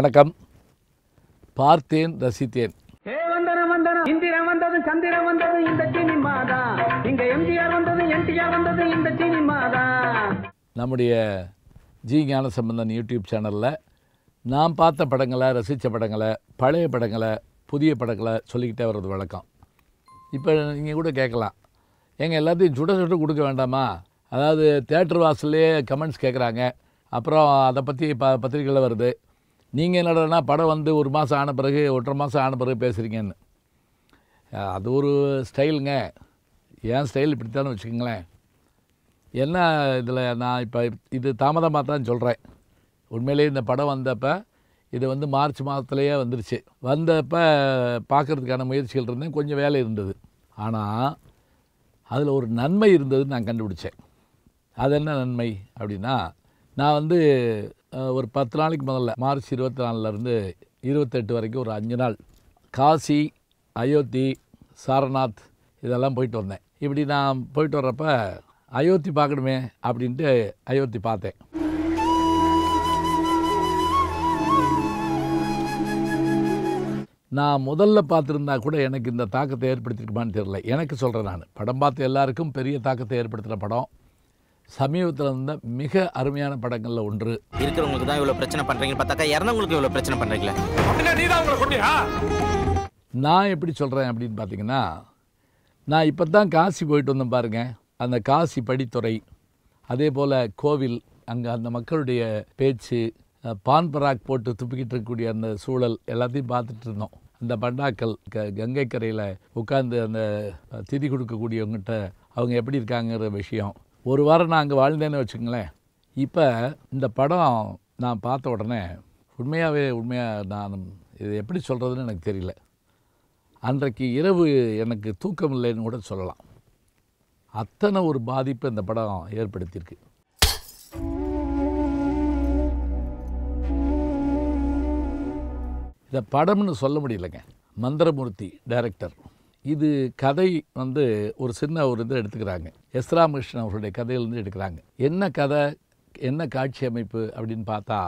வணக்கம் பார்த்தேன் ரசித்தேன் நம்முடைய ஜி ஞான சம்பந்தன் யூடியூப் சேனலில் நான் பார்த்த படங்களை ரசித்த படங்களை பழைய படங்களை புதிய படங்களை சொல்லிக்கிட்டே வர்றது வழக்கம் இப்போ நீங்கள் கூட கேட்கலாம் எங்கள் எல்லாத்தையும் சுட சுட கொடுக்க வேண்டாமா அதாவது தேட்டர் வாசல்லையே கமெண்ட்ஸ் கேட்குறாங்க அப்புறம் அதை பற்றி ப பத்திரிக்கையில் வருது நீங்கள் என்னடா படம் வந்து ஒரு மாதம் ஆன பிறகு ஒன்றரை மாதம் ஆன பிறகு பேசுகிறீங்கன்னு அது ஒரு ஸ்டைலுங்க ஏன் ஸ்டைல் இப்படித்தானு வச்சுக்கோங்களேன் என்ன இதில் நான் இப்போ இது தாமதமாக தான் சொல்கிறேன் உண்மையிலேயே இந்த படம் வந்தப்போ இது வந்து மார்ச் மாதத்துலேயே வந்துருச்சு வந்தப்போ பார்க்குறதுக்கான முயற்சிகள் இருந்தேன் கொஞ்சம் வேலை இருந்தது ஆனால் அதில் ஒரு நன்மை இருந்ததுன்னு நான் கண்டுபிடிச்சேன் அது என்ன நன்மை அப்படின்னா நான் வந்து ஒரு பத்து நாளைக்கு முதல்ல மார்ச் இருபத்தி நாலுலேருந்து இருபத்தெட்டு வரைக்கும் ஒரு அஞ்சு நாள் காசி அயோத்தி சாரநாத் இதெல்லாம் போயிட்டு வந்தேன் இப்படி நான் போயிட்டு வர்றப்ப அயோத்தி பார்க்கணுமே அப்படின்ட்டு அயோத்தி பார்த்தேன் நான் முதல்ல பார்த்துருந்தா கூட எனக்கு இந்த தாக்கத்தை ஏற்படுத்தியிருக்குமான்னு தெரில எனக்கு சொல்கிறேன் நான் படம் பார்த்த எல்லாருக்கும் பெரிய தாக்கத்தை ஏற்படுத்துகிற படம் சமீபத்தில் இருந்த மிக அருமையான படங்களில் ஒன்று இருக்கிறவங்களுக்கு தான் இவ்வளோ பிரச்சனை பண்ணுறீங்க பார்த்தாக்கா இறந்தவங்களுக்கு இவ்வளோ பிரச்சனை பண்ணுறீங்களா நான் எப்படி சொல்கிறேன் அப்படின்னு பார்த்தீங்கன்னா நான் இப்போ தான் காசி போயிட்டு வந்தேன் பாருங்கள் அந்த காசி படித்துறை அதே போல் கோவில் அங்கே அந்த மக்களுடைய பேச்சு பான்பராக் போட்டு துப்பிக்கிட்டு இருக்கக்கூடிய அந்த சூழல் எல்லாத்தையும் பார்த்துட்டு இருந்தோம் அந்த பண்டாக்கள் க கங்கை கரையில் உட்காந்து அந்த திதி கொடுக்கக்கூடியவங்ககிட்ட அவங்க எப்படி இருக்காங்கிற விஷயம் ஒரு வாரம் நான் அங்கே வாழ்ந்தேன்னு வச்சுங்களேன் இப்போ இந்த படம் நான் பார்த்த உடனே உண்மையாகவே உண்மையாக நான் இது எப்படி சொல்கிறதுன்னு எனக்கு தெரியல அன்றைக்கு இரவு எனக்கு தூக்கம் இல்லைன்னு கூட சொல்லலாம் அத்தனை ஒரு பாதிப்பு இந்த படம் ஏற்படுத்தியிருக்கு இந்த படம்னு சொல்ல முடியலைங்க மந்திரமூர்த்தி டைரக்டர் இது கதை வந்து ஒரு சின்ன ஒரு இதை எடுத்துக்கிறாங்க எஸ் ராமகிருஷ்ணன் அவர்களுடைய கதையிலேருந்து எடுக்கிறாங்க என்ன கதை என்ன காட்சி அமைப்பு அப்படின்னு பார்த்தா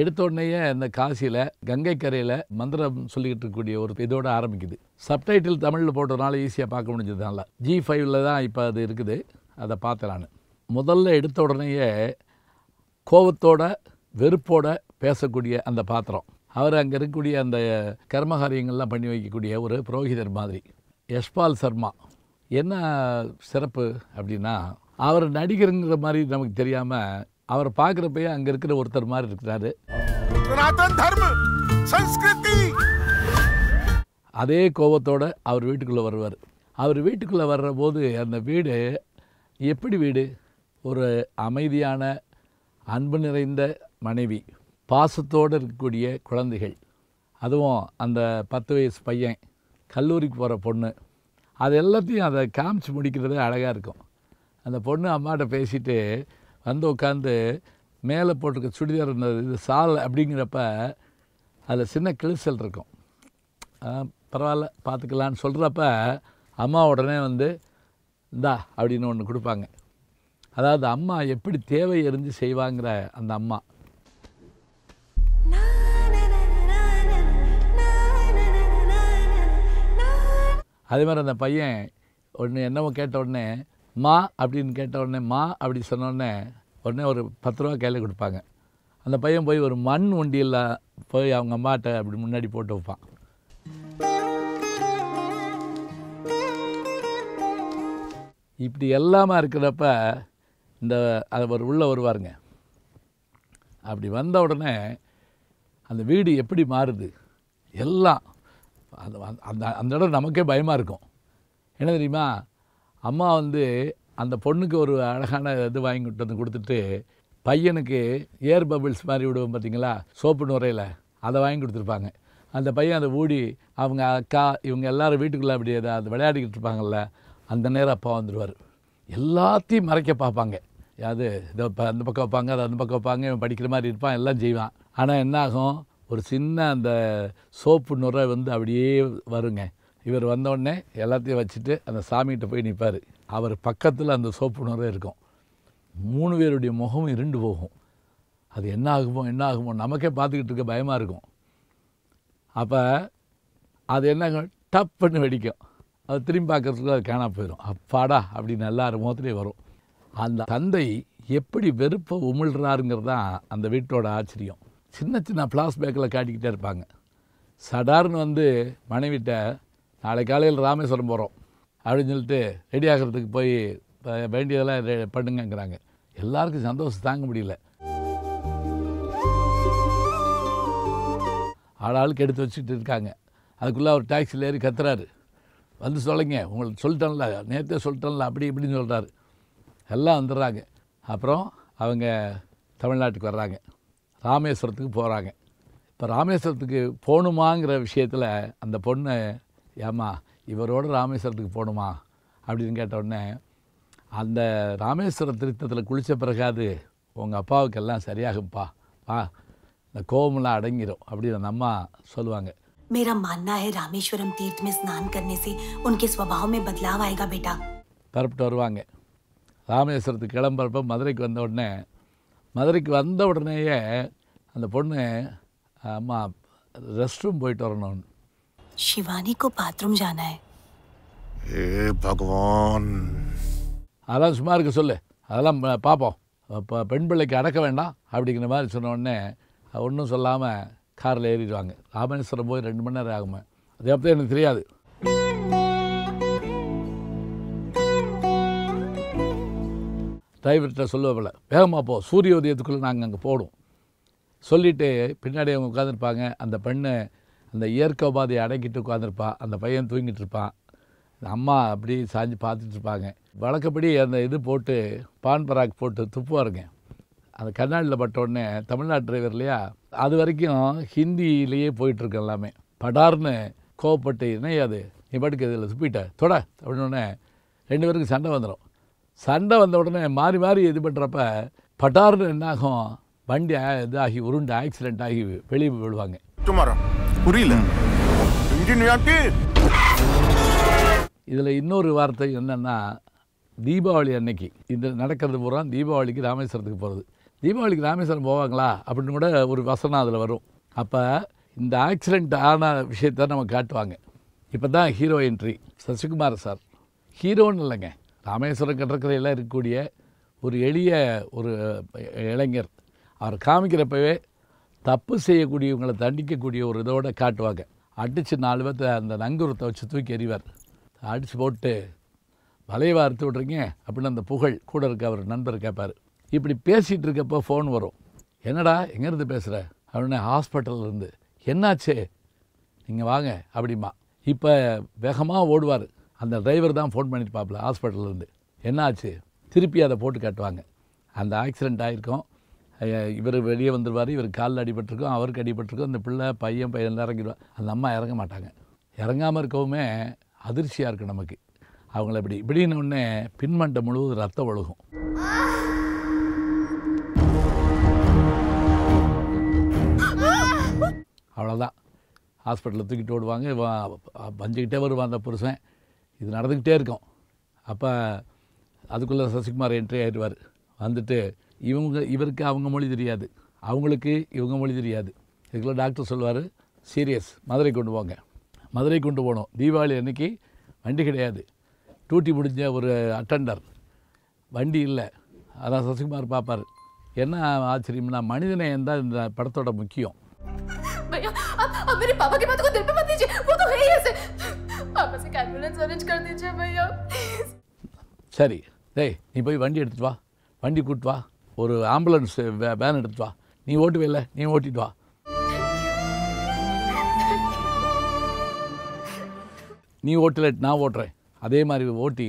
எடுத்தோடனேயே இந்த காசியில் கங்கை கரையில் மந்திரம் சொல்லிக்கிட்டு இருக்கக்கூடிய ஒரு இதோட ஆரம்பிக்குது சப்டைட்டில் தமிழில் போட்டதுனால ஈஸியாக பார்க்க முடிஞ்சதுனால ஜி ஃபைவ்ல தான் இப்போ அது இருக்குது அதை பார்த்தேன் முதல்ல எடுத்த உடனேயே கோபத்தோட வெறுப்போட பேசக்கூடிய அந்த பாத்திரம் அவர் அங்கே இருக்கக்கூடிய அந்த கர்மகாரியங்கள்லாம் பண்ணி வைக்கக்கூடிய ஒரு புரோகிதர் மாதிரி யஷ்பால் சர்மா என்ன சிறப்பு அப்படின்னா அவர் நடிகருங்கிற மாதிரி நமக்கு தெரியாமல் அவரை பார்க்குறப்பயே அங்கே இருக்கிற ஒருத்தர் மாதிரி இருக்கிறாரு அதே கோபத்தோடு அவர் வீட்டுக்குள்ளே வருவார் அவர் வீட்டுக்குள்ளே வர்ற போது அந்த வீடு எப்படி வீடு ஒரு அமைதியான அன்பு நிறைந்த மனைவி பாசத்தோடு இருக்கக்கூடிய குழந்தைகள் அதுவும் அந்த பத்து வயசு பையன் கல்லூரிக்கு போகிற பொண்ணு அது எல்லாத்தையும் அதை காமிச்சு முடிக்கிறதே அழகாக இருக்கும் அந்த பொண்ணு அம்மாட்ட பேசிட்டு வந்து உட்காந்து மேலே போட்டிருக்க சுடிதார் இருந்தது இது சால் அப்படிங்கிறப்ப அதில் சின்ன கிழிசல் இருக்கும் பரவாயில்ல பார்த்துக்கலான்னு சொல்கிறப்ப அம்மா உடனே வந்து இந்தா அப்படின்னு ஒன்று கொடுப்பாங்க அதாவது அம்மா எப்படி தேவை எரிஞ்சு செய்வாங்கிற அந்த அம்மா அதே மாதிரி அந்த பையன் ஒன்று என்னவோ கேட்ட உடனே மா அப்படின்னு கேட்ட உடனே மா அப்படி சொன்னோடனே உடனே ஒரு பத்து ரூபா கையில் கொடுப்பாங்க அந்த பையன் போய் ஒரு மண் உண்டியில் போய் அவங்க அம்மாட்ட அப்படி முன்னாடி போட்டு வைப்பான் இப்படி எல்லாமா இருக்கிறப்ப இந்த அவர் உள்ளே வருவாருங்க அப்படி வந்த உடனே அந்த வீடு எப்படி மாறுது எல்லாம் அது அந்த அந்த இடம் நமக்கே பயமாக இருக்கும் என்ன தெரியுமா அம்மா வந்து அந்த பொண்ணுக்கு ஒரு அழகான இது வாங்கி வந்து கொடுத்துட்டு பையனுக்கு ஏர் பபிள்ஸ் மாதிரி விடுவோம் பார்த்தீங்களா சோப்பு நுரையில் அதை வாங்கி கொடுத்துருப்பாங்க அந்த பையன் அதை ஊடி அவங்க அக்கா இவங்க எல்லோரும் வீட்டுக்குள்ளே அப்படி அதை விளையாடிக்கிட்டு இருப்பாங்கள்ல அந்த நேரம் அப்பா வந்துடுவார் எல்லாத்தையும் மறைக்க பார்ப்பாங்க அது இதை அந்த பக்கம் வைப்பாங்க அதை அந்த பக்கம் வைப்பாங்க இவன் படிக்கிற மாதிரி இருப்பான் எல்லாம் செய்வான் ஆனால் என்னாகும் ஒரு சின்ன அந்த சோப்பு நுரை வந்து அப்படியே வருங்க இவர் வந்தோடனே எல்லாத்தையும் வச்சுட்டு அந்த சாமிகிட்ட போய் நிற்பார் அவர் பக்கத்தில் அந்த சோப்பு நுரை இருக்கும் மூணு பேருடைய முகமும் இருண்டு போகும் அது என்ன ஆகுமோ என்ன ஆகுமோ நமக்கே பார்த்துக்கிட்டு இருக்க பயமாக இருக்கும் அப்போ அது என்ன டப்புன்னு வெடிக்கும் அது திரும்பி பார்க்குறதுக்கு அது காணா போயிடும் அப்பாடா அப்படின்னு எல்லார் முகத்துலேயே வரும் அந்த தந்தை எப்படி வெறுப்பை உமிழ்கிறாருங்கிறது தான் அந்த வீட்டோட ஆச்சரியம் சின்ன சின்ன ஃப்ளாஷ்பேக்கில் காட்டிக்கிட்டே இருப்பாங்க சடார்னு வந்து மனைவிட்ட நாளை காலையில் ராமேஸ்வரம் போகிறோம் அப்படின்னு சொல்லிட்டு ரெடி ஆகிறதுக்கு போய் வேண்டியதெல்லாம் பண்ணுங்கங்கிறாங்க எல்லாருக்கும் சந்தோஷம் தாங்க முடியல ஆளாளுக்கு எடுத்து வச்சுக்கிட்டு இருக்காங்க அதுக்குள்ளே அவர் டாக்ஸியில் ஏறி கத்துறாரு வந்து சொல்லுங்க உங்களுக்கு சொல்லிட்டோம்ல நேற்றே சொல்லிட்டேன்ல அப்படி இப்படின்னு சொல்கிறாரு எல்லாம் வந்துடுறாங்க அப்புறம் அவங்க தமிழ்நாட்டுக்கு வர்றாங்க ராமேஸ்வரத்துக்கு போகிறாங்க இப்போ ராமேஸ்வரத்துக்கு போகணுமாங்கிற விஷயத்தில் அந்த பொண்ணு ஏம்மா இவரோட ராமேஸ்வரத்துக்கு போகணுமா அப்படின்னு கேட்டவுடனே அந்த ராமேஸ்வர திருத்தத்தில் குளித்த பிறகாது உங்கள் அப்பாவுக்கெல்லாம் சரியாகும்ப்பா வா இந்த கோவம்லாம் அடங்கிடும் அப்படின்னு அந்த அம்மா சொல்லுவாங்க மேரா मानना ராமேஸ்வரம் रामेश्वरम तीर्थ में स्नान करने से उनके स्वभाव में बदलाव आएगा बेटा பரப்பிட்டு வருவாங்க ராமேஸ்வரத்துக்கு கிளம்புறப்ப மதுரைக்கு வந்த உடனே மதுரைக்கு வந்த உடனேயே அந்த பொண்ணு அம்மா ரெஸ்ட் ரூம் போயிட்டு வரணும்னு சிவானிக்கு பாத்ரூம் ஜானே ஏ பகவான் அதெல்லாம் சும்மா இருக்க சொல்லு அதெல்லாம் பார்ப்போம் இப்போ பெண் பிள்ளைக்கு அடக்க வேண்டாம் அப்படிங்கிற மாதிரி சொன்ன உடனே ஒன்றும் சொல்லாமல் காரில் ஏறிடுவாங்க ராமேஸ்வரம் போய் ரெண்டு மணி நேரம் ஆகுமே அது எப்போ எனக்கு தெரியாது டிரைவர்கிட்ட சொல்லுவேன் வேகமாக போ சூரிய உதயத்துக்குள்ளே நாங்கள் அங்கே போடும் சொல்லிவிட்டு பின்னாடி அவங்க உட்காந்துருப்பாங்க அந்த பெண்ணு அந்த இயற்கை உபாதையை அடக்கிட்டு உட்காந்துருப்பான் அந்த பையன் தூங்கிட்டு இருப்பான் அம்மா அப்படி சாஞ்சு பார்த்துட்ருப்பாங்க வழக்கப்படி அந்த இது போட்டு பான் பராக் போட்டு துப்புவாருங்க அந்த கண்ணாடியில் உடனே தமிழ்நாடு டிரைவர் இல்லையா அது வரைக்கும் ஹிந்திலேயே போயிட்டுருக்கு எல்லாமே படார்னு கோவப்பட்டு என்னையாது நீ பாட்டுக்கு இதில் துப்பிட்ட தொட அப்படின்னு ரெண்டு பேருக்கும் சண்டை வந்துடும் சண்டை வந்த உடனே மாறி மாறி இது பண்ணுறப்ப பட்டார்னு என்னாகும் வண்டி இதாகி உருண்டு ஆக்சிடென்ட் ஆகி வெளியே விழுவாங்க புரியல இதில் இன்னொரு வார்த்தை என்னென்னா தீபாவளி அன்னைக்கு இந்த நடக்கிறது பூரா தீபாவளிக்கு ராமேஸ்வரத்துக்கு போகிறது தீபாவளிக்கு ராமேஸ்வரம் போவாங்களா அப்படின்னு கூட ஒரு வசனம் அதில் வரும் அப்போ இந்த ஆக்சிடெண்ட் ஆன விஷயத்தை நம்ம காட்டுவாங்க இப்போ தான் ஹீரோ என்ட்ரி சசிகுமார் சார் ஹீரோன்னு இல்லைங்க ராமேஸ்வரம் கடற்கரையில் இருக்கக்கூடிய ஒரு எளிய ஒரு இளைஞர் அவர் காமிக்கிறப்பவே தப்பு செய்யக்கூடியவங்களை தண்டிக்கக்கூடிய ஒரு இதோட காட்டுவாங்க அடித்து நாலு பேர்த்த அந்த நங்குரத்தை வச்சு தூக்கி எறிவார் அடித்து போட்டு வலையை அறுத்து விட்றீங்க அப்படின்னு அந்த புகழ் கூட இருக்க அவர் நண்பர் கேட்பார் இப்படி பேசிகிட்டு இருக்கப்போ ஃபோன் வரும் என்னடா எங்கேருந்து பேசுகிற அப்படின்னு ஹாஸ்பிட்டலில் இருந்து என்னாச்சு நீங்கள் வாங்க அப்படிமா இப்போ வேகமாக ஓடுவார் அந்த டிரைவர் தான் ஃபோன் பண்ணியிருப்பாப்புல ஹாஸ்பிட்டல்லேருந்து என்ன ஆச்சு திருப்பி அதை போட்டு காட்டுவாங்க அந்த ஆக்சிடெண்ட் ஆகிருக்கும் இவர் வெளியே வந்துடுவார் இவர் காலில் அடிபட்டிருக்கும் அவருக்கு அடிபட்டிருக்கும் அந்த பிள்ளை பையன் பையன் இறங்கிடுவார் அந்த அம்மா இறங்க மாட்டாங்க இறங்காமல் இருக்கவுமே அதிர்ச்சியாக இருக்குது நமக்கு அவங்கள இப்படி இப்படின்னு ஒன்று பின்மண்டை முழுவதும் ரத்தம் ஒழுகும் அவ்வளோதான் ஹாஸ்பிட்டலில் தூக்கிட்டு ஓடுவாங்க பஞ்சுக்கிட்டே வருவான் அந்த புருஷன் இது நடந்துக்கிட்டே இருக்கும் அப்போ அதுக்குள்ளே சசிகுமார் என்ட்ரி ஆகிடுவார் வந்துட்டு இவங்க இவருக்கு அவங்க மொழி தெரியாது அவங்களுக்கு இவங்க மொழி தெரியாது இதுக்குள்ளே டாக்டர் சொல்லுவார் சீரியஸ் மதுரை கொண்டு போங்க மதுரை கொண்டு போகணும் தீபாவளி அன்றைக்கி வண்டி கிடையாது டூட்டி முடிஞ்ச ஒரு அட்டண்டர் வண்டி இல்லை அதான் சசிகுமார் பார்ப்பார் என்ன ஆச்சரியம்னா மனிதனை இந்த படத்தோட முக்கியம் आप, मेरे पापा की बातों को दिल पे मत लीजिए वो तो है ही ऐसे पापा से एम्बुलेंस अरेंज कर दीजिए भैया சரி டேய் நீ போய் வண்டி எடுத்துட்டு வா வண்டி கூட்டு வா ஒரு ஆம்புலன்ஸ் வேன் எடுத்துட்டு வா நீ ஓட்டுவே இல்லை நீ ஓட்டிட்டு வா நீ ஓட்டலை நான் ஓட்டுறேன் அதே மாதிரி ஓட்டி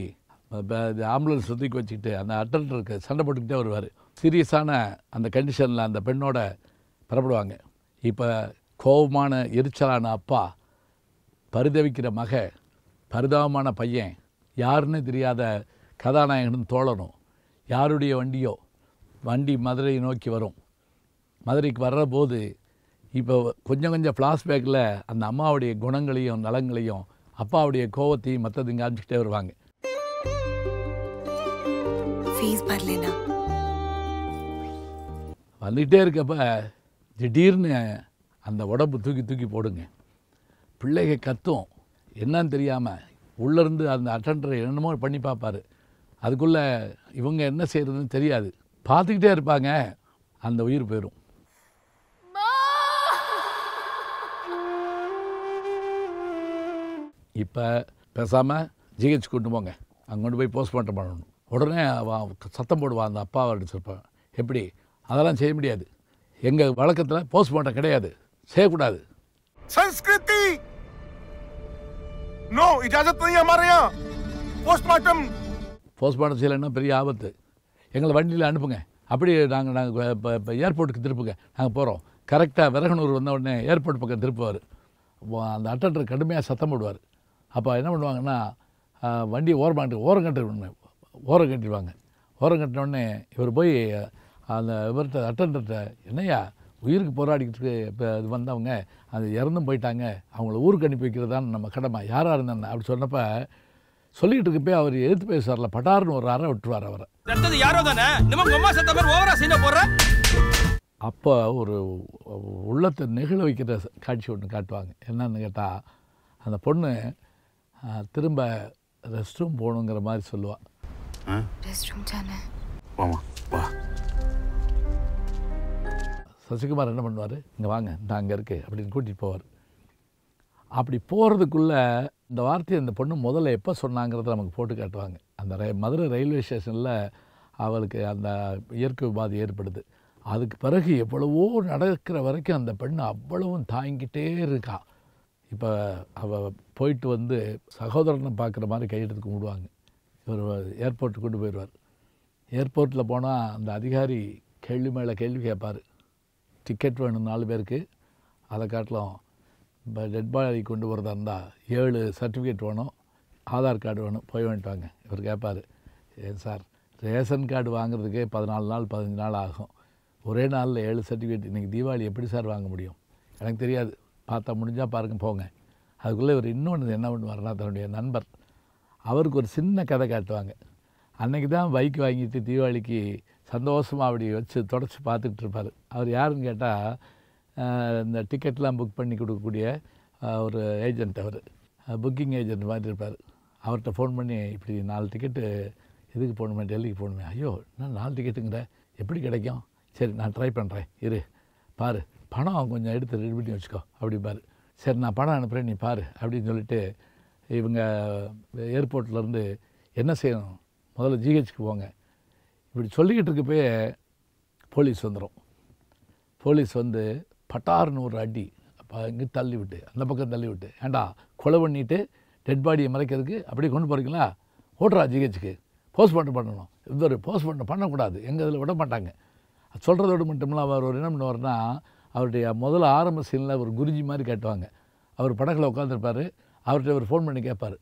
ஆம்புலன்ஸ் தூக்கி வச்சுக்கிட்டு அந்த அட்டண்டருக்கு சண்டை போட்டுக்கிட்டே வருவார் சீரியஸான அந்த கண்டிஷனில் அந்த பெண்ணோட புறப்படுவாங்க இப்போ கோபமான எரிச்சலான அப்பா பரிதவிக்கிற மக பரிதாபமான பையன் யாருன்னு தெரியாத கதாநாயகனும் தோழனும் யாருடைய வண்டியோ வண்டி மதுரையை நோக்கி வரும் மதுரைக்கு வர்ற போது இப்போ கொஞ்சம் கொஞ்சம் ஃப்ளாஷ்பேக்கில் அந்த அம்மாவுடைய குணங்களையும் நலங்களையும் அப்பாவுடைய கோவத்தையும் மற்றதையும் காமிச்சிக்கிட்டே வருவாங்க வந்துக்கிட்டே இருக்கப்ப திடீர்னு அந்த உடம்பு தூக்கி தூக்கி போடுங்க பிள்ளைக கத்தும் என்னன்னு தெரியாமல் உள்ளேருந்து அந்த அட்டண்டரை என்னமோ பண்ணி பார்ப்பார் அதுக்குள்ளே இவங்க என்ன செய்கிறதுன்னு தெரியாது பார்த்துக்கிட்டே இருப்பாங்க அந்த உயிர் போயிடும் இப்போ பேசாமல் ஜிஹெச் கொண்டு போங்க அங்கே கொண்டு போய் போஸ்ட்மார்ட்டம் பண்ணணும் உடனே சத்தம் போடுவான் அந்த அப்பாவை அடிச்சிருப்பான் எப்படி அதெல்லாம் செய்ய முடியாது எங்கள் வழக்கத்தில் போஸ்ட்மார்ட்டம் கிடையாது செய்யக்கூடாது संस्कृति नो इजाजत नहीं हमारे போஸ்ட்மார்ட்டம் போஸ்ட்மார்ட்டம் செய்யலைன்னா பெரிய ஆபத்து எங்களை வண்டியில் அனுப்புங்க அப்படி நாங்கள் நாங்கள் இப்போ இப்போ ஏர்போர்ட்டுக்கு திருப்புங்க நாங்கள் போகிறோம் கரெக்டாக விரகனூர் வந்த உடனே ஏர்போர்ட் பக்கம் திருப்புவார் அந்த அட்டண்டர் கடுமையாக சத்தம் போடுவார் அப்போ என்ன பண்ணுவாங்கன்னா வண்டி ஓரமாட்டு ஓரம் கட்டு ஓரம் கட்டிடுவாங்க ஓரம் கட்டினோடனே இவர் போய் அந்த இவர்கிட்ட அட்டண்டர்கிட்ட என்னையா உயிருக்கு போராடிக்கிட்டு இப்போ இது வந்தவங்க அது இறந்தும் போயிட்டாங்க அவங்கள ஊருக்கு அனுப்பி வைக்கிறது தான் நம்ம கடமை யாராக இருந்தாங்க அப்படி சொன்னப்போ சொல்லிக்கிட்டு இருக்கப்பே அவர் எடுத்து பேசுவார்ல பட்டார்னு ஒரு அறை விட்டுருவார் அவரை யாரோ தானே அப்போ ஒரு உள்ளத்தை நெகிழ வைக்கிற காட்சி ஒன்று காட்டுவாங்க என்னன்னு கேட்டால் அந்த பொண்ணு திரும்ப ரெஸ்ட் ரூம் போகணுங்கிற மாதிரி சொல்லுவாள் ரெஸ்ட் ரூம் தானே சசிகுமார் என்ன பண்ணுவார் இங்கே வாங்க நான் அங்கே இருக்கேன் அப்படின்னு கூட்டிகிட்டு போவார் அப்படி போகிறதுக்குள்ளே இந்த வார்த்தையை அந்த பொண்ணு முதல்ல எப்போ சொன்னாங்கிறத நமக்கு போட்டு காட்டுவாங்க அந்த ரயில் மதுரை ரயில்வே ஸ்டேஷனில் அவளுக்கு அந்த இயற்கை உபாதி ஏற்படுது அதுக்கு பிறகு எவ்வளவோ நடக்கிற வரைக்கும் அந்த பெண் அவ்வளவும் தாங்கிக்கிட்டே இருக்கா இப்போ அவள் போயிட்டு வந்து சகோதரனை பார்க்குற மாதிரி கையெடுத்து கும்பிடுவாங்க இவர் ஏர்போர்ட்டுக்கு கொண்டு போயிடுவார் ஏர்போர்ட்டில் போனால் அந்த அதிகாரி கேள்வி மேலே கேள்வி கேட்பார் டிக்கெட் வேணும் நாலு பேருக்கு அதை காட்டிலும் இப்போ டெட் பாடி கொண்டு போகிறதா இருந்தால் ஏழு சர்டிஃபிகேட் வேணும் ஆதார் கார்டு வேணும் போய் வேண்டாங்க இவர் கேட்பார் ஏன் சார் ரேஷன் கார்டு வாங்குறதுக்கே பதினாலு நாள் பதினஞ்சு நாள் ஆகும் ஒரே நாளில் ஏழு சர்டிஃபிகேட் இன்றைக்கி தீபாவளி எப்படி சார் வாங்க முடியும் எனக்கு தெரியாது பார்த்தா முடிஞ்சால் பாருங்க போங்க அதுக்குள்ளே இவர் இன்னொன்று என்ன பண்ணுவார்னா தன்னுடைய நண்பர் அவருக்கு ஒரு சின்ன கதை காட்டுவாங்க அன்றைக்கி தான் பைக் வாங்கிட்டு தீபாவளிக்கு சந்தோஷமாக அப்படி வச்சு தொடச்சி பார்த்துக்கிட்டு இருப்பார் அவர் யாருன்னு கேட்டால் இந்த டிக்கெட்லாம் புக் பண்ணி கொடுக்கக்கூடிய ஒரு ஏஜெண்ட் அவர் புக்கிங் ஏஜெண்ட் மாதிரி இருப்பார் அவர்கிட்ட ஃபோன் பண்ணி இப்படி நாலு டிக்கெட்டு இதுக்கு போகணுமே டெல்லிக்கு போகணுமே ஐயோ நான் நாலு டிக்கெட்டுங்கிற எப்படி கிடைக்கும் சரி நான் ட்ரை பண்ணுறேன் இரு பாரு பணம் கொஞ்சம் எடுத்து ரெடி பண்ணி வச்சுக்கோ அப்படி பாரு சரி நான் பணம் அனுப்புகிறேன் நீ பாரு அப்படின்னு சொல்லிட்டு இவங்க ஏர்போர்ட்லேருந்து என்ன செய்யணும் முதல்ல ஜிஹெச்சுக்கு போங்க இப்படி சொல்லிக்கிட்டு இருக்கப்பே போலீஸ் வந்துடும் போலீஸ் வந்து பட்டாறு நூறு அடி அப்போ இங்கே தள்ளி விட்டு அந்த பக்கம் தள்ளி விட்டு ஏண்டா கொலை பண்ணிவிட்டு டெட் பாடியை மறைக்கிறதுக்கு அப்படியே கொண்டு போகிறீங்களா ஓட்டுறா ஜிஹெச்சுக்கு போஸ்ட்மார்ட்டம் பண்ணணும் இவர் போஸ்ட்மார்ட்டம் பண்ணக்கூடாது எங்கள் இதில் விட மாட்டாங்க சொல்கிறதோடு மட்டுமில்ல அவர் ஒரு என்ன பண்ணுவார்னா அவருடைய முதல்ல ஆரம்ப சீனில் ஒரு குருஜி மாதிரி கேட்டுவாங்க அவர் படக்கில் உட்காந்துருப்பார் அவர்கிட்ட அவர் ஃபோன் பண்ணி கேட்பார்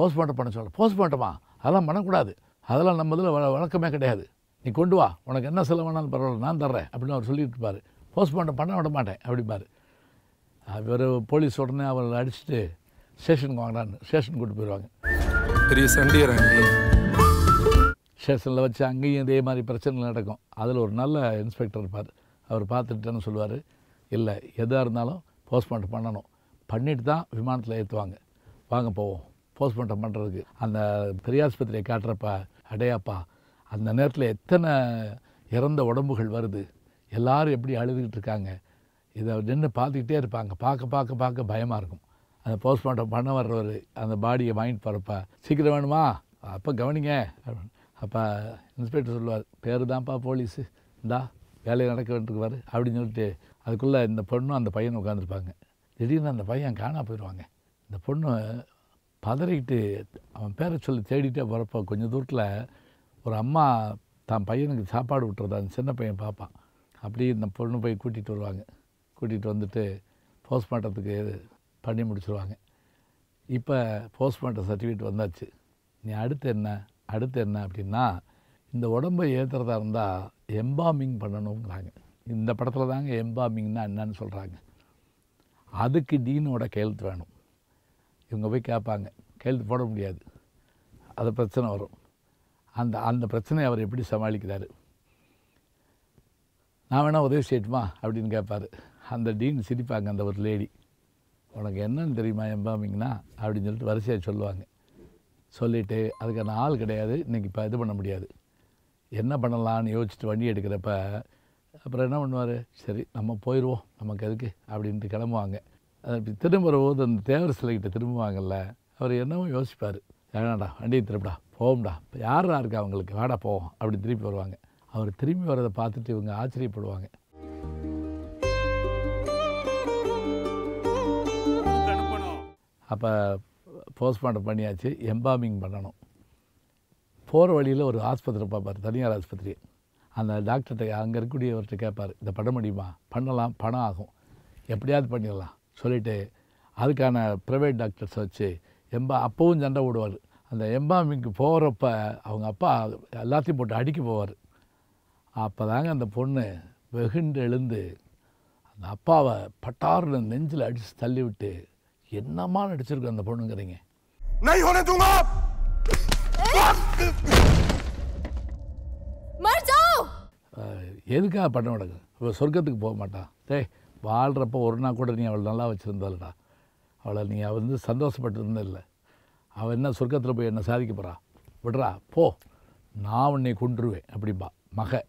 போஸ்ட்மார்ட்டம் பண்ண சொல்ல போஸ்ட்மார்ட்டமா அதெல்லாம் பண்ணக்கூடாது அதெல்லாம் நம்ம இதில் வழக்கமே கிடையாது நீ கொண்டு வா உனக்கு என்ன வேணாலும் பரவாயில்ல நான் தர்றேன் அப்படின்னு அவர் சொல்லிட்டு இருப்பார் போஸ்ட்மார்ட்டம் பண்ண விட மாட்டேன் அப்படிப்பார் அவர் போலீஸ் உடனே அவரை அடிச்சுட்டு ஸ்டேஷனுக்கு வாங்கினான் ஸ்டேஷன் கூட்டு போயிடுவாங்க பெரிய சண்டியராங்க ஸ்டேஷனில் வச்சு அங்கேயும் இதே மாதிரி பிரச்சனைகள் நடக்கும் அதில் ஒரு நல்ல இன்ஸ்பெக்டர் இருப்பார் அவர் பார்த்துட்டுன்னு சொல்லுவார் இல்லை எதாக இருந்தாலும் போஸ்ட்மார்ட்டம் பண்ணணும் பண்ணிட்டு தான் விமானத்தில் ஏற்றுவாங்க வாங்க போவோம் போஸ்ட்மார்ட்டம் பண்ணுறதுக்கு அந்த பெரியாஸ்பத்திரியை காட்டுறப்ப அடையாப்பா அந்த நேரத்தில் எத்தனை இறந்த உடம்புகள் வருது எல்லோரும் எப்படி அழுதுகிட்டு இருக்காங்க இதை நின்று பார்த்துக்கிட்டே இருப்பாங்க பார்க்க பார்க்க பார்க்க பயமாக இருக்கும் அந்த போஸ்ட்மார்ட்டம் பண்ண வர்றவர் அந்த பாடியை வாங்கிட்டு போகிறப்ப சீக்கிரம் வேணுமா அப்போ கவனிங்க அப்போ இன்ஸ்பெக்டர் சொல்லுவார் பேர் தான்ப்பா போலீஸு இந்தா வேலையை நடக்க வேண்டியிருக்குவார் அப்படின்னு சொல்லிட்டு அதுக்குள்ளே இந்த பொண்ணும் அந்த பையன் உட்காந்துருப்பாங்க திடீர்னு அந்த பையன் காணா போயிடுவாங்க இந்த பொண்ணு பதறிக்கிட்டு அவன் பேரை சொல்லி தேடிட்டே போகிறப்போ கொஞ்சம் தூரத்தில் ஒரு அம்மா தான் பையனுக்கு சாப்பாடு விட்டுறது அந்த சின்ன பையன் பார்ப்பான் அப்படியே இந்த பொண்ணு போய் கூட்டிகிட்டு வருவாங்க கூட்டிகிட்டு வந்துட்டு போஸ்ட்மார்ட்டத்துக்கு பண்ணி முடிச்சுருவாங்க இப்போ போஸ்ட்மார்ட்டம் சர்டிஃபிகேட் வந்தாச்சு நீ அடுத்து என்ன அடுத்து என்ன அப்படின்னா இந்த உடம்பை ஏற்றுறதா இருந்தால் எம்பாமிங் பண்ணணுங்கிறாங்க இந்த படத்தில் தாங்க எம்பாமிங்னா என்னன்னு சொல்கிறாங்க அதுக்கு டீனோட கையெழுத்து வேணும் இவங்க போய் கேட்பாங்க கையெழுத்து போட முடியாது அது பிரச்சனை வரும் அந்த அந்த பிரச்சனையை அவர் எப்படி சமாளிக்கிறார் நான் வேணால் உதவி செய்யட்டுமா அப்படின்னு கேட்பார் அந்த டீன் சிரிப்பாங்க அந்த ஒரு லேடி உனக்கு என்னன்னு தெரியுமா எம்பாமிங்கன்னா அப்படின்னு சொல்லிட்டு வரிசையாக சொல்லுவாங்க சொல்லிவிட்டு அதுக்கான ஆள் கிடையாது இன்றைக்கி இப்போ இது பண்ண முடியாது என்ன பண்ணலான்னு யோசிச்சுட்டு வண்டி எடுக்கிறப்ப அப்புறம் என்ன பண்ணுவார் சரி நம்ம போயிடுவோம் நமக்கு எதுக்கு அப்படின்ட்டு கிளம்புவாங்க அது திரும்புகிற போது அந்த தேவர் சிலைக்கிட்ட திரும்புவாங்கல்ல அவர் என்னவோ யோசிப்பார் வேணாடா வண்டியை திருப்படா இப்போ யாரா இருக்கா அவங்களுக்கு வாடா போவோம் அப்படி திருப்பி வருவாங்க அவர் திரும்பி வரதை பார்த்துட்டு இவங்க ஆச்சரியப்படுவாங்க அப்போ போஸ்ட்மார்ட்டம் பண்ணியாச்சு எம்பாமிங் பண்ணணும் போகிற வழியில் ஒரு ஆஸ்பத்திரி பார்ப்பார் தனியார் ஆஸ்பத்திரி அந்த டாக்டர்கிட்ட அங்கே இருக்கக்கூடியவர்கிட்ட கேட்பார் இந்த பண்ண முடியுமா பண்ணலாம் பணம் ஆகும் எப்படியாவது பண்ணிடலாம் சொல்லிவிட்டு அதுக்கான ப்ரைவேட் டாக்டர்ஸை வச்சு எம்பா அப்போவும் சண்டை ஓடுவார் அந்த எம்பாமிக்கு போகிறப்ப அவங்க அப்பா எல்லாத்தையும் போட்டு அடிக்க போவார் அப்போ தாங்க அந்த பொண்ணு வெகுண்டு எழுந்து அந்த அப்பாவை பட்டாரில் நெஞ்சில் அடித்து தள்ளி விட்டு என்னம்மா நடிச்சிருக்கு அந்த பொண்ணுங்கிறீங்க எதுக்காக பண்ண விடங்க இப்போ சொர்க்கத்துக்கு போக மாட்டான் டேய் வாழ்கிறப்ப ஒரு நாள் கூட நீ அவள் நல்லா வச்சுருந்தாள்டா அவளை நீ வந்து சந்தோஷப்பட்டு இல்லை அவள் என்ன சொர்க்கத்தில் போய் என்ன சாதிக்க போகிறா விடுறா போ நான் உன்னை கொண்டுருவேன் அப்படிம்பா மக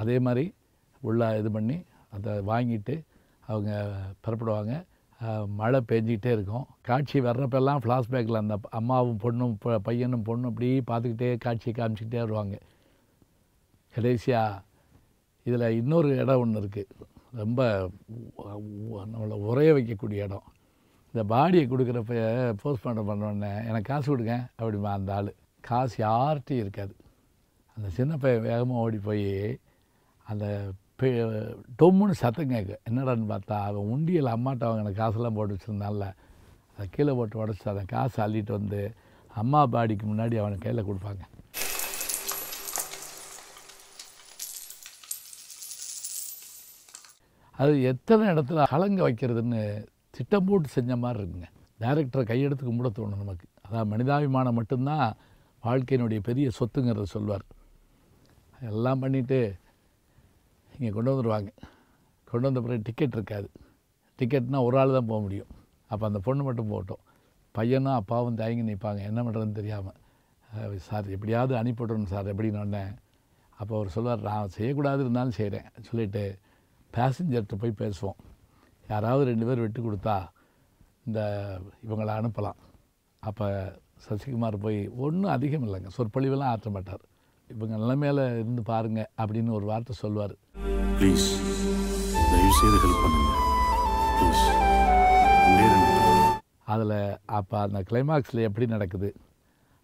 அதே மாதிரி உள்ள இது பண்ணி அதை வாங்கிட்டு அவங்க புறப்படுவாங்க மழை பெஞ்சிக்கிட்டே இருக்கும் காட்சி வர்றப்பெல்லாம் ஃப்ளாஷ்பேக்கில் அந்த அம்மாவும் பொண்ணும் பையனும் பொண்ணும் அப்படி பார்த்துக்கிட்டே காட்சியை காமிச்சிக்கிட்டே வருவாங்க கடைசியாக இதில் இன்னொரு இடம் ஒன்று இருக்குது ரொம்ப நம்மளை உரைய வைக்கக்கூடிய இடம் இந்த பாடியை கொடுக்குறப்ப போஸ்ட்மார்ட்டம் பண்ணோடனே எனக்கு காசு கொடுங்க அப்படிமா அந்த ஆள் காசு யார்கிட்டையும் இருக்காது அந்த சின்ன பையன் வேகமாக ஓடி போய் அந்த டொம்முன்னு சத்தம் கேட்க என்னடான்னு பார்த்தா அவன் உண்டியல் அம்மாட்ட அவங்க எனக்கு காசெல்லாம் போட்டு வச்சுருந்தால அதை கீழே போட்டு உடச்சி அதை காசு அள்ளிட்டு வந்து அம்மா பாடிக்கு முன்னாடி அவனை கையில் கொடுப்பாங்க அது எத்தனை இடத்துல கலங்க வைக்கிறதுன்னு திட்டம் போட்டு செஞ்ச மாதிரி இருக்குங்க டேரக்டரை கையெடுத்து கும்பிட தோணும் நமக்கு அதான் மனிதாபிமானம் மட்டும்தான் வாழ்க்கையினுடைய பெரிய சொத்துங்கிறத சொல்வார் எல்லாம் பண்ணிவிட்டு இங்கே கொண்டு வந்துடுவாங்க கொண்டு வந்த பிறகு டிக்கெட் இருக்காது டிக்கெட்னால் ஒரு ஆள் தான் போக முடியும் அப்போ அந்த பொண்ணு மட்டும் போட்டோம் பையனும் அப்பாவும் தயங்கி நிற்பாங்க என்ன பண்ணுறதுன்னு தெரியாமல் சார் எப்படியாவது அனுப்பிவிடணும் சார் எப்படின்னு உடனே அப்போ அவர் சொல்லுவார் நான் செய்யக்கூடாது இருந்தாலும் செய்கிறேன் சொல்லிவிட்டு பேசஞ்சர்கிட்ட போய் பேசுவோம் யாராவது ரெண்டு பேர் விட்டு கொடுத்தா இந்த இவங்களை அனுப்பலாம் அப்போ சசிகுமார் போய் ஒன்றும் அதிகம் இல்லைங்க சொற்பொழிவெல்லாம் ஆற்ற மாட்டார் இவங்க நிலைமையில இருந்து பாருங்க அப்படின்னு ஒரு வார்த்தை சொல்லுவார் ப்ளீஸ் அதில் அப்போ அந்த கிளைமாக்ஸில் எப்படி நடக்குது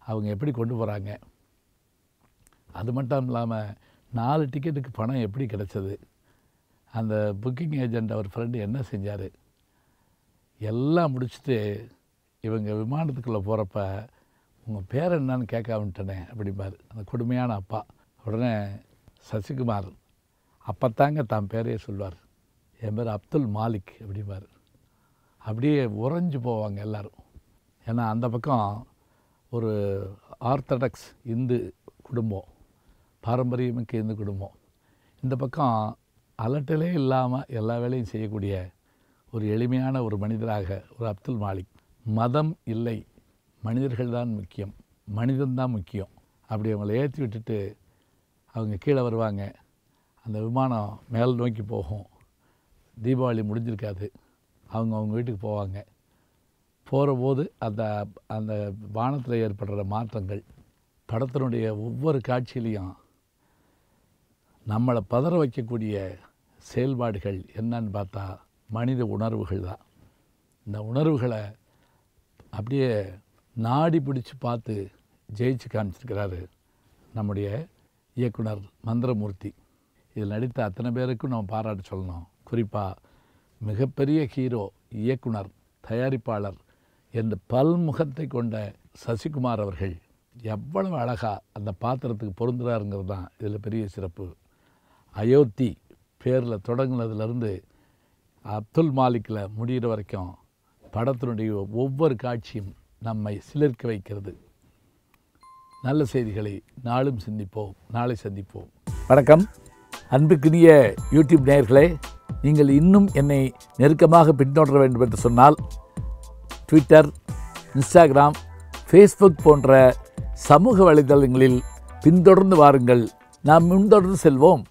அவங்க எப்படி கொண்டு போகிறாங்க அது மட்டும் இல்லாமல் நாலு டிக்கெட்டுக்கு பணம் எப்படி கிடச்சது அந்த புக்கிங் ஏஜெண்ட் அவர் ஃப்ரெண்டு என்ன செஞ்சார் எல்லாம் முடிச்சுட்டு இவங்க விமானத்துக்குள்ளே போகிறப்ப உங்கள் பேர் என்னன்னு கேட்காமட்டனே அப்படிம்பார் அந்த கொடுமையான அப்பா உடனே சசிகுமார் அப்பத்தாங்க தான் பேரையே சொல்வார் என் பேர் அப்துல் மாலிக் அப்படிம்பார் அப்படியே உறைஞ்சு போவாங்க எல்லோரும் ஏன்னா அந்த பக்கம் ஒரு ஆர்த்தடாக்ஸ் இந்து குடும்பம் பாரம்பரியமிக்க இந்து குடும்பம் இந்த பக்கம் அலட்டலே இல்லாமல் எல்லா வேலையும் செய்யக்கூடிய ஒரு எளிமையான ஒரு மனிதராக ஒரு அப்துல் மாலிக் மதம் இல்லை மனிதர்கள் தான் முக்கியம் மனிதன்தான் முக்கியம் அப்படி அவங்கள ஏற்றி விட்டுட்டு அவங்க கீழே வருவாங்க அந்த விமானம் மேல் நோக்கி போகும் தீபாவளி முடிஞ்சிருக்காது அவங்க அவங்க வீட்டுக்கு போவாங்க போகிறபோது போது அந்த அந்த வானத்தில் ஏற்படுற மாற்றங்கள் படத்தினுடைய ஒவ்வொரு காட்சியிலையும் நம்மளை பதற வைக்கக்கூடிய செயல்பாடுகள் என்னன்னு பார்த்தா மனித உணர்வுகள் தான் இந்த உணர்வுகளை அப்படியே நாடி பிடிச்சி பார்த்து ஜெயிச்சு காமிச்சிருக்கிறாரு நம்முடைய இயக்குனர் மந்திரமூர்த்தி இதில் நடித்த அத்தனை பேருக்கும் நம்ம பாராட்டு சொல்லணும் குறிப்பாக மிகப்பெரிய ஹீரோ இயக்குனர் தயாரிப்பாளர் என்ற பல்முகத்தை கொண்ட சசிகுமார் அவர்கள் எவ்வளவு அழகாக அந்த பாத்திரத்துக்கு பொருந்துகிறாருங்கிறது தான் இதில் பெரிய சிறப்பு அயோத்தி பேரில் தொடங்கினதுலேருந்து அப்துல் மாலிக்கில் முடிகிற வரைக்கும் படத்தினுடைய ஒவ்வொரு காட்சியும் நம்மை சிலிர்க்க வைக்கிறது நல்ல செய்திகளை நாளும் சிந்திப்போம் நாளை சந்திப்போம் வணக்கம் அன்புக்குரிய யூடியூப் நேயர்களே நீங்கள் இன்னும் என்னை நெருக்கமாக பின்தொடர வேண்டும் என்று சொன்னால் ட்விட்டர் இன்ஸ்டாகிராம் ஃபேஸ்புக் போன்ற சமூக வலைதளங்களில் பின்தொடர்ந்து வாருங்கள் நாம் முன்தொடர்ந்து செல்வோம்